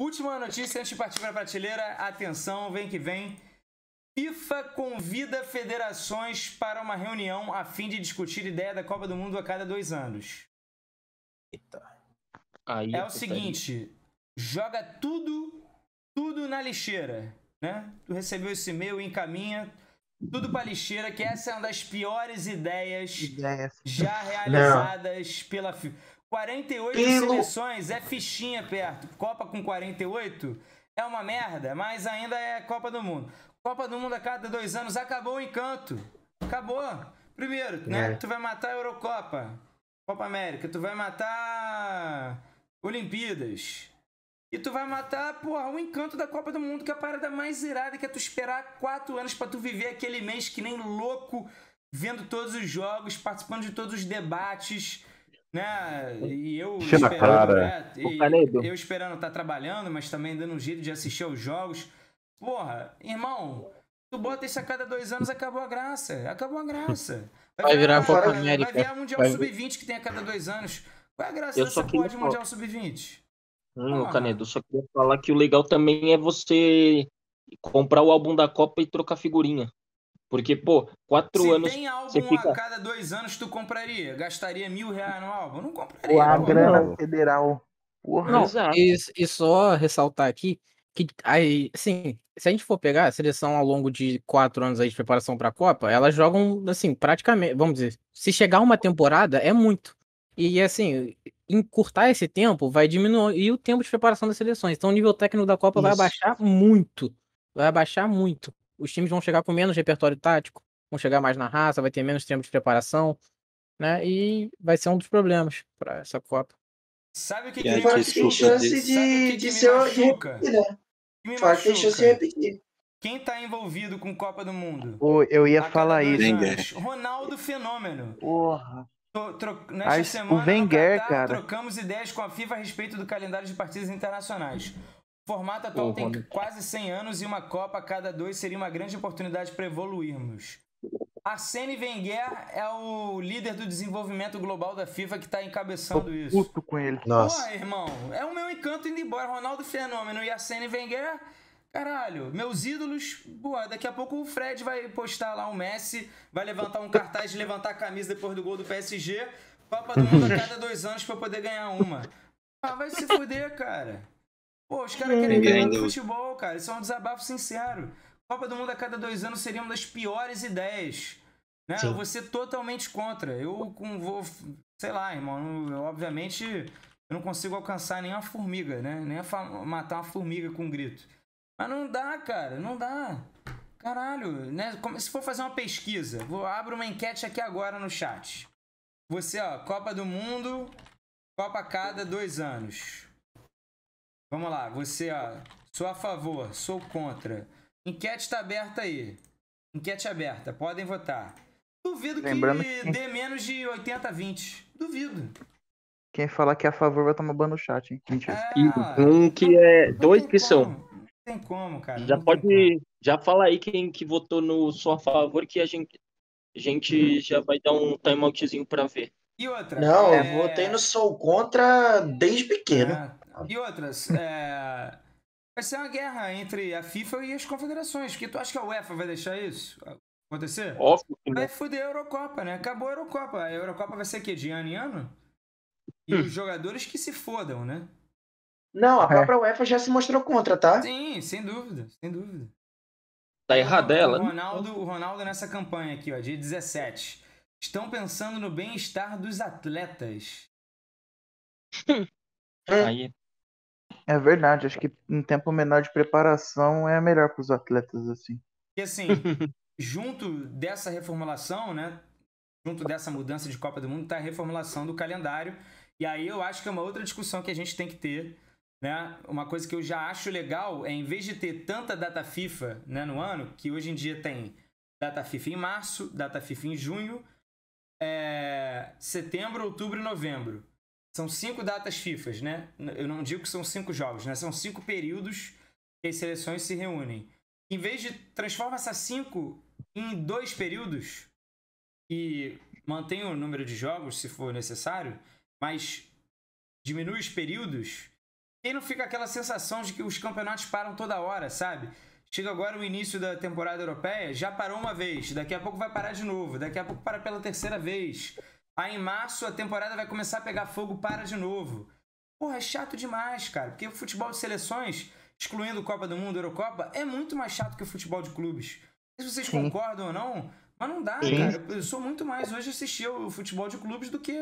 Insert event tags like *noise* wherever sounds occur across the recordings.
Última notícia antes de partir para a prateleira. Atenção, vem que vem. FIFA convida federações para uma reunião a fim de discutir ideia da Copa do Mundo a cada dois anos. Eita. Aí é o seguinte: joga tudo, tudo na lixeira. Né? Tu recebeu esse e-mail, encaminha tudo pra lixeira, que essa é uma das piores ideias, já realizadas Não. pela FIFA. 48 Pelo... seleções é fichinha perto. Copa com 48 é uma merda, mas ainda é Copa do Mundo. Copa do Mundo a cada dois anos acabou o encanto. Acabou. Primeiro, né? é. né? Tu vai matar a Eurocopa, Copa América, tu vai matar Olimpíadas. E tu vai matar, porra, o encanto da Copa do Mundo, que é a parada mais irada, que é tu esperar quatro anos para tu viver aquele mês que nem louco, vendo todos os jogos, participando de todos os debates né? E eu esperando, né? eu, eu esperando estar tá trabalhando, mas também dando um giro de assistir aos jogos. Porra, irmão, tu bota isso a cada dois anos, acabou a graça. Acabou a graça. Vai, vai virar, Copa América. Vai virar Mundial vai... Sub-20 que tem a cada dois anos. Qual é a graça eu dessa porra de Mundial Sub-20? Hum, ah, Canedo, só queria falar que o legal também é você comprar o álbum da Copa e trocar figurinha. Porque, pô, quatro Se anos. Se tem álbum fica... a cada dois anos, tu compraria? Gastaria mil reais no álbum? Não compraria. Ou a não, grana não. federal. Porra. Não, e, e só ressaltar aqui que aí, assim, se a gente for pegar a seleção ao longo de quatro anos aí de preparação para a Copa, elas jogam assim, praticamente, vamos dizer, se chegar uma temporada é muito. E assim, encurtar esse tempo vai diminuir o tempo de preparação das seleções. Então o nível técnico da Copa Isso. vai abaixar muito. Vai abaixar muito os times vão chegar com menos repertório tático, vão chegar mais na raça, vai ter menos tempo de preparação, né? E vai ser um dos problemas para essa Copa. Sabe o que, que, que, que tem chance de, de, de ser machuca? De né? que me Faz machuca? chance de repetir. Quem tá envolvido com Copa do Mundo? Oh, eu ia a falar isso. Anos. Ronaldo Fenômeno. Porra. Tro Nesta As, semana, o Wenger, Qatar, cara. trocamos ideias com a FIFA a respeito do calendário de partidas internacionais formato atual tem Ronald. quase 100 anos e uma Copa a cada dois seria uma grande oportunidade para evoluirmos. Arsene Wenger é o líder do desenvolvimento global da FIFA que está encabeçando Tô isso. Puto com ele. Nossa. Pô, irmão, é o meu encanto indo embora. Ronaldo Fenômeno e Arsene Wenger, caralho, meus ídolos. Boa, daqui a pouco o Fred vai postar lá o Messi, vai levantar um cartaz de levantar a camisa depois do gol do PSG. Copa do Mundo a cada dois anos para poder ganhar uma. Ah, vai se fuder, cara. Pô, os caras hum, querem ganhar do futebol, cara. Isso é um desabafo sincero. Copa do Mundo a cada dois anos seria uma das piores ideias. Né? Eu vou ser totalmente contra. Eu com, vou. Sei lá, irmão. Eu, obviamente, eu não consigo alcançar nenhuma formiga, né? Nem matar uma formiga com um grito. Mas não dá, cara. Não dá. Caralho, né? Como se for fazer uma pesquisa, vou abro uma enquete aqui agora no chat. Você, ó, Copa do Mundo, Copa a cada dois anos. Vamos lá, você, ó. Sou a favor, sou contra. Enquete está aberta aí. Enquete aberta, podem votar. Duvido Lembrando que, que dê menos de 80 a 20. Duvido. Quem falar que é a favor vai tomar ban no chat, hein? É, um que é. Não dois que como. são. Não tem como, cara. Já não pode. Já fala aí quem que votou no sua favor que a gente, a gente já vai dar um timeoutzinho pra ver. E outra? Não, é... eu votei no Sou Contra desde pequeno. Ah, e outras, *laughs* é... vai ser uma guerra entre a FIFA e as confederações, porque tu acha que a UEFA vai deixar isso acontecer? Óbvio que não. Vai fuder a Eurocopa, né? Acabou a Eurocopa. A Eurocopa vai ser o quê? De ano em ano? E hum. os jogadores que se fodam, né? Não, a é. própria é. UEFA já se mostrou contra, tá? Sim, sem dúvida, sem dúvida. Tá então, erradela. O né? Ronaldo, o Ronaldo nessa campanha aqui, ó, dia 17. Estão pensando no bem-estar dos atletas. Hum. Aí. É verdade, acho que um tempo menor de preparação é melhor para os atletas assim. E assim, junto dessa reformulação, né? Junto dessa mudança de Copa do Mundo, está a reformulação do calendário. E aí eu acho que é uma outra discussão que a gente tem que ter. Né? Uma coisa que eu já acho legal é, em vez de ter tanta data FIFA né, no ano, que hoje em dia tem data FIFA em março, data FIFA em junho, é... setembro, outubro e novembro. São cinco datas FIFA, né? Eu não digo que são cinco jogos, né? São cinco períodos que as seleções se reúnem. Em vez de transformar essas cinco em dois períodos e mantém o número de jogos se for necessário, mas diminui os períodos, e não fica aquela sensação de que os campeonatos param toda hora, sabe? Chega agora o início da temporada europeia, já parou uma vez, daqui a pouco vai parar de novo, daqui a pouco para pela terceira vez. Aí em março a temporada vai começar a pegar fogo, para de novo. Porra, é chato demais, cara. Porque o futebol de seleções, excluindo Copa do Mundo, Eurocopa, é muito mais chato que o futebol de clubes. Não sei se vocês Sim. concordam ou não, mas não dá, Sim. cara. Eu sou muito mais hoje assistir o futebol de clubes do que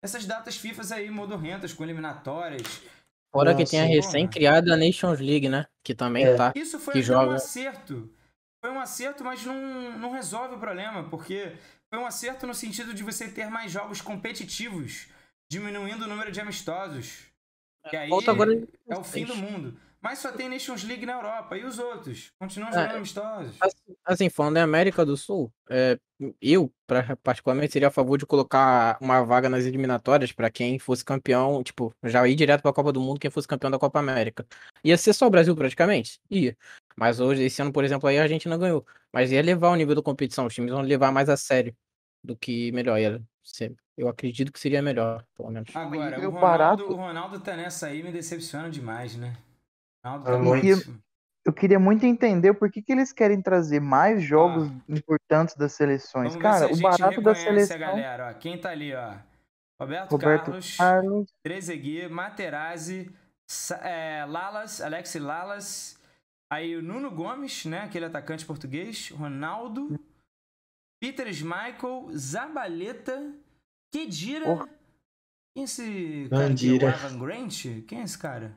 essas datas FIFAs aí modorrentas, com eliminatórias. Fora Nossa, que tem a recém-criada Nations League, né? Que também é. tá. Isso foi que um acerto. Foi um acerto, mas não, não resolve o problema, porque foi um acerto no sentido de você ter mais jogos competitivos, diminuindo o número de amistosos. É. E aí é o fim do mundo. Mas só tem Nations League na Europa. E os outros? Continuam é. jogando é, amistosos. Assim, assim, falando em América do Sul, é, eu, pra, particularmente, seria a favor de colocar uma vaga nas eliminatórias para quem fosse campeão, tipo, já ir direto para a Copa do Mundo, quem fosse campeão da Copa América. Ia ser só o Brasil, praticamente? Ia. Mas hoje, esse ano, por exemplo, aí a Argentina ganhou. Mas ia levar o nível da competição, os times vão levar mais a sério do que melhor. Ia ser, eu acredito que seria melhor, pelo menos. Agora, o Ronaldo, barato... o Ronaldo tá nessa aí me decepciona demais, né? Ronaldo tá muito... eu, eu queria muito entender por que, que eles querem trazer mais ah. jogos ah. importantes das seleções. Cara, o barato da seleção. Galera, ó, quem tá ali, ó? Roberto, Roberto Carlos, Carlos, Trezegui, Materazzi, é, Lalas, Alex Lalas, Aí o Nuno Gomes, né? Aquele atacante português. Ronaldo. Hum. Peter Michael, Zabaleta. Kedira. Porra. Quem é esse cara aqui? É o Ivan Grant? Quem é esse cara?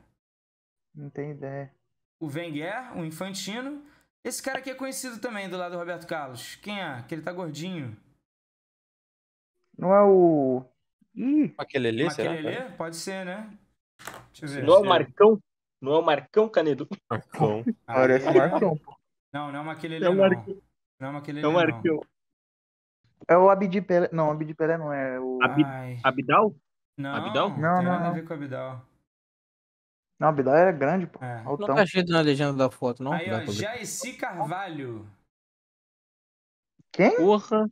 Não tem ideia. O Wenger, o Infantino. Esse cara aqui é conhecido também do lado do Roberto Carlos. Quem é? Que ele tá gordinho. Não é o. Ih! Maquelele, será? Maquelele? Pode ser, né? Deixa eu ver. Não é o Marcão? Não é o Marcão Canedo. Marcão. *laughs* Ah, Parece o é Marcão. Não, não é aquele é não. Não é aquele é não. Marcão. É o Abdi Pelé. Não, Abdi Pelé não é. O... Ab... Abidal? Não, Abidal? Não, não, não. Nada a ver com Abidal. Não, Abidal era grande, pô. É. Altão. Não tá na legenda da foto, não? Aí, ó, Jaeci Carvalho. Quem? Porra.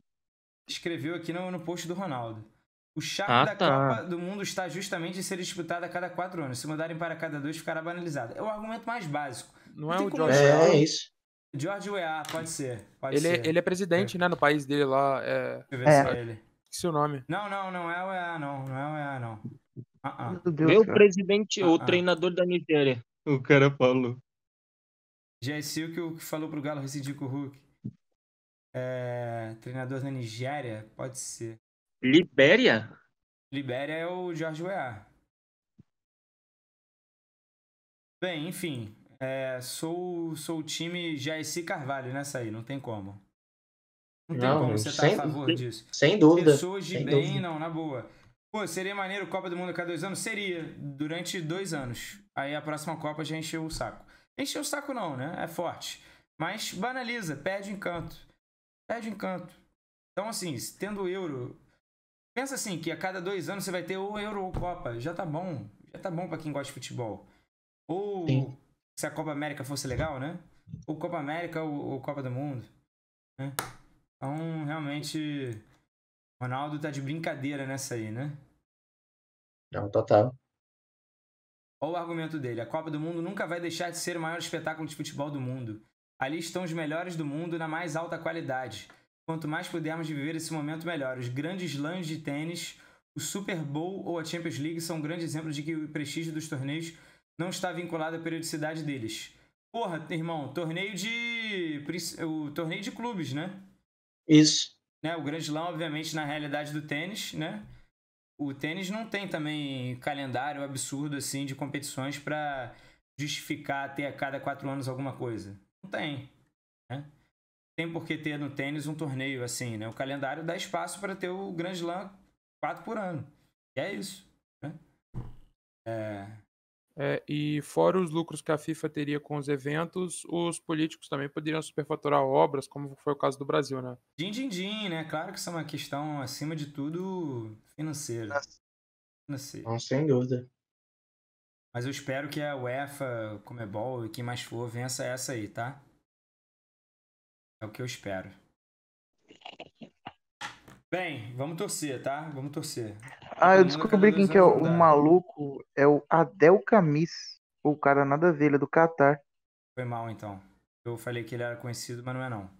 Escreveu aqui no, no post do Ronaldo. O chave ah, da tá. Copa do Mundo está justamente em ser disputada a cada quatro anos. Se mudarem para cada dois, ficará banalizado. É o argumento mais básico. Não, Não é o George É, é isso. George Weah, pode ser. Pode ele, é, ser. ele é presidente, é. né? No país dele lá. É... Deixa eu ver é. se é, é ele. Seu nome. Não, não, não é o EA, não. Não é o EA, não. Uh -uh. Meu, presidente, uh o ah, treinador da Nigéria. O cara falou. Já é o que, que falou pro Galo rescindir com o Hulk. É, treinador da Nigéria? Pode ser. Libéria? Libéria é o Jorge Weá. Bem, enfim. É, sou, sou o time Jair Carvalho nessa né, aí, não tem como. Não tem não, como você estar tá a favor sem, disso. Sem dúvida. Pessoas de bem, dúvida. não, na boa. Pô, seria maneiro Copa do Mundo cada dois anos? Seria, durante dois anos. Aí a próxima Copa já encheu o saco. Encheu o saco não, né? É forte. Mas banaliza, perde o encanto. Perde o encanto. Então, assim, tendo o euro Pensa assim, que a cada dois anos você vai ter ou Euro ou Copa. Já tá bom. Já tá bom para quem gosta de futebol. Ou Sim. se a Copa América fosse legal, né? Ou Copa América ou, ou Copa do Mundo. Né? Então, realmente, Ronaldo tá de brincadeira nessa aí, né? Não, total. Olha o argumento dele. A Copa do Mundo nunca vai deixar de ser o maior espetáculo de futebol do mundo. Ali estão os melhores do mundo na mais alta qualidade. Quanto mais pudermos viver esse momento, melhor. Os grandes lãs de tênis, o Super Bowl ou a Champions League são um grande exemplo de que o prestígio dos torneios não está vinculado à periodicidade deles. Porra, irmão, torneio de. O torneio de clubes, né? Isso. Né? O Grande Slam, obviamente, na realidade do tênis, né? O tênis não tem também calendário absurdo assim de competições para justificar ter a cada quatro anos alguma coisa. Não tem. Né? tem por que ter no tênis um torneio assim, né? O calendário dá espaço para ter o Grand Slam quatro por ano. E é isso. Né? É... é... e fora os lucros que a FIFA teria com os eventos, os políticos também poderiam superfaturar obras, como foi o caso do Brasil, né? Din, din, din, né? Claro que isso é uma questão, acima de tudo, financeira. financeira. Não, sem dúvida. Mas eu espero que a UEFA, Comebol e quem mais for, vença essa aí, tá? É o que eu espero. Bem, vamos torcer, tá? Vamos torcer. Ah, eu descobri quem que é o, maluco. É o Adel Camis. O cara nada velho é do Catar. Foi mal, então. Eu falei que ele era conhecido, mas não é não.